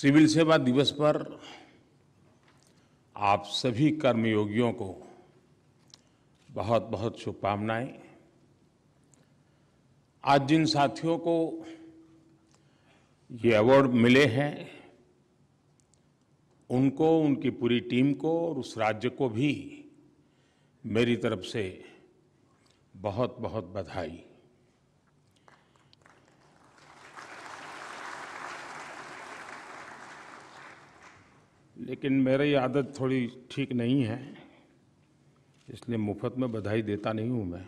civil सेवा दिवस पर आप सभी कर्मयोगियों को बहुत बहुत शुभकामनाएं आज जिन साथियों को ये अवार्ड मिले हैं उनको उनकी पूरी टीम को और उस राज्य को भी मेरी तरफ से बहुत बहुत बधाई लेकिन मेरी आदत थोड़ी ठीक नहीं है इसलिए मुफ्त में बधाई देता नहीं हूँ मैं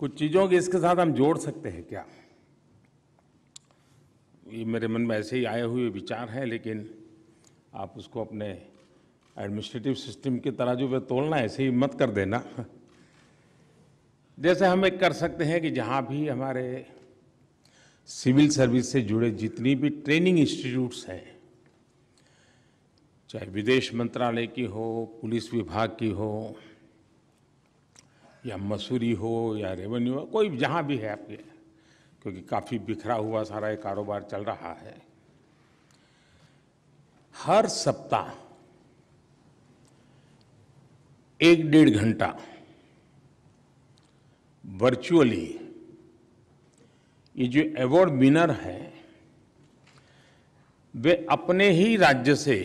कुछ चीज़ों के इसके साथ हम जोड़ सकते हैं क्या ये मेरे मन में ऐसे ही आए हुए विचार हैं लेकिन आप उसको अपने एडमिनिस्ट्रेटिव सिस्टम के तराजू पे तोड़ना ऐसे ही मत कर देना जैसे हम एक कर सकते हैं कि जहाँ भी हमारे सिविल सर्विस से जुड़े जितनी भी ट्रेनिंग इंस्टीट्यूट्स हैं चाहे विदेश मंत्रालय की हो पुलिस विभाग की हो या मसूरी हो या रेवेन्यू हो कोई जहाँ भी है आपके क्योंकि काफ़ी बिखरा हुआ सारा ये कारोबार चल रहा है हर सप्ताह एक डेढ़ घंटा वर्चुअली ये जो अवार्ड विनर हैं वे अपने ही राज्य से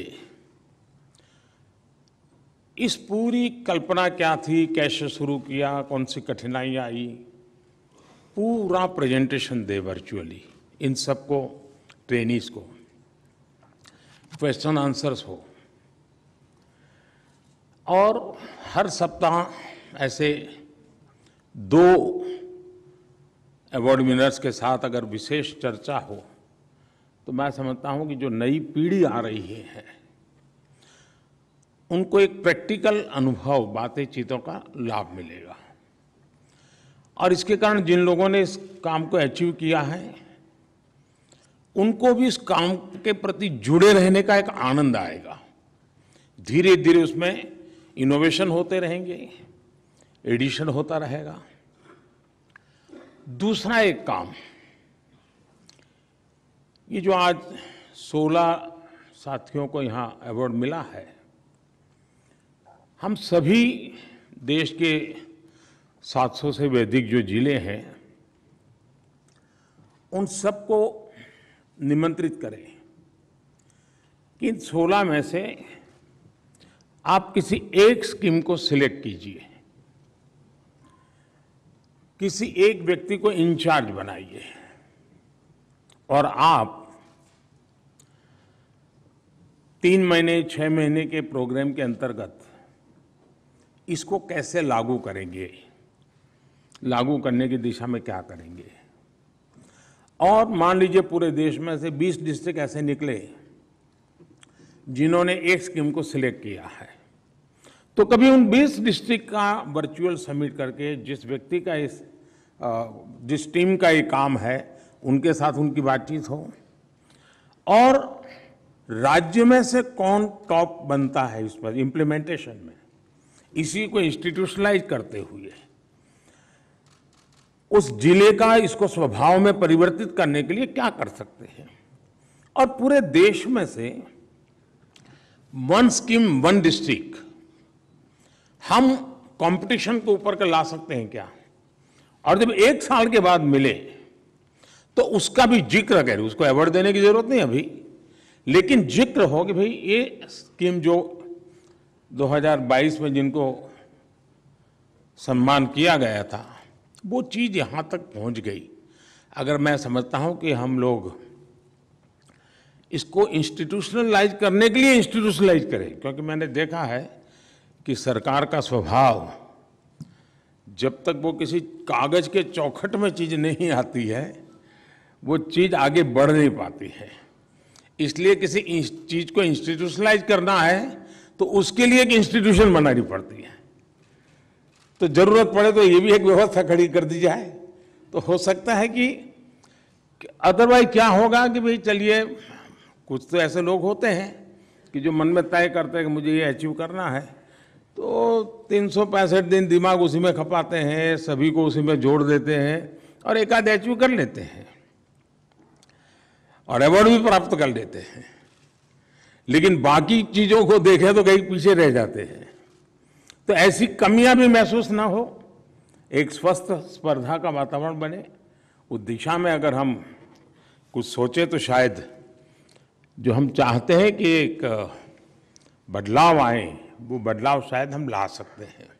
इस पूरी कल्पना क्या थी कैसे शुरू किया कौन सी कठिनाई आई पूरा प्रेजेंटेशन दे वर्चुअली इन सबको ट्रेनिस को क्वेश्चन आंसर्स हो और हर सप्ताह ऐसे दो अवार्ड विनर्स के साथ अगर विशेष चर्चा हो तो मैं समझता हूँ कि जो नई पीढ़ी आ रही है उनको एक प्रैक्टिकल अनुभव बातें चीतों का लाभ मिलेगा और इसके कारण जिन लोगों ने इस काम को अचीव किया है उनको भी इस काम के प्रति जुड़े रहने का एक आनंद आएगा धीरे धीरे उसमें इनोवेशन होते रहेंगे एडिशन होता रहेगा दूसरा एक काम ये जो आज 16 साथियों को यहाँ अवार्ड मिला है हम सभी देश के 700 से वैदिक जो जिले हैं उन सबको निमंत्रित करें कि इन 16 में से आप किसी एक स्कीम को सिलेक्ट कीजिए किसी एक व्यक्ति को इंचार्ज बनाइए और आप तीन महीने छह महीने के प्रोग्राम के अंतर्गत इसको कैसे लागू करेंगे लागू करने की दिशा में क्या करेंगे और मान लीजिए पूरे देश में से 20 डिस्ट्रिक्ट ऐसे निकले जिन्होंने एक स्कीम को सिलेक्ट किया है तो कभी उन 20 डिस्ट्रिक्ट का वर्चुअल समिट करके जिस व्यक्ति का इस जिस टीम का ये काम है उनके साथ उनकी बातचीत हो और राज्य में से कौन टॉप बनता है इस पर इम्प्लीमेंटेशन में इसी को इंस्टीट्यूशनलाइज करते हुए उस जिले का इसको स्वभाव में परिवर्तित करने के लिए क्या कर सकते हैं और पूरे देश में से वन स्कीम वन डिस्ट्रिक्ट हम कंपटीशन को ऊपर कर ला सकते हैं क्या और जब एक साल के बाद मिले तो उसका भी जिक्र करें उसको अवार्ड देने की जरूरत नहीं अभी लेकिन जिक्र हो कि भाई ये स्कीम जो 2022 में जिनको सम्मान किया गया था वो चीज़ यहाँ तक पहुँच गई अगर मैं समझता हूँ कि हम लोग इसको इंस्टीट्यूशनलाइज करने के लिए इंस्टीट्यूशनलाइज करें क्योंकि मैंने देखा है कि सरकार का स्वभाव जब तक वो किसी कागज के चौखट में चीज़ नहीं आती है वो चीज़ आगे बढ़ नहीं पाती है इसलिए किसी चीज़ को इंस्टीट्यूशनलाइज करना है तो उसके लिए एक इंस्टीट्यूशन बनानी पड़ती है तो ज़रूरत पड़े तो ये भी एक व्यवस्था खड़ी कर दी जाए तो हो सकता है कि अदरवाइज क्या होगा कि भाई चलिए कुछ तो ऐसे लोग होते हैं कि जो मन में तय करते हैं कि मुझे ये अचीव करना है तो तीन दिन दिमाग उसी में खपाते हैं सभी को उसी में जोड़ देते हैं और एकाध अचीव कर लेते हैं और अवार्ड भी प्राप्त कर लेते हैं लेकिन बाकी चीज़ों को देखें तो कहीं पीछे रह जाते हैं तो ऐसी कमियां भी महसूस ना हो एक स्वस्थ स्पर्धा का वातावरण बने उस दिशा में अगर हम कुछ सोचे तो शायद जो हम चाहते हैं कि एक बदलाव आए वो बदलाव शायद हम ला सकते हैं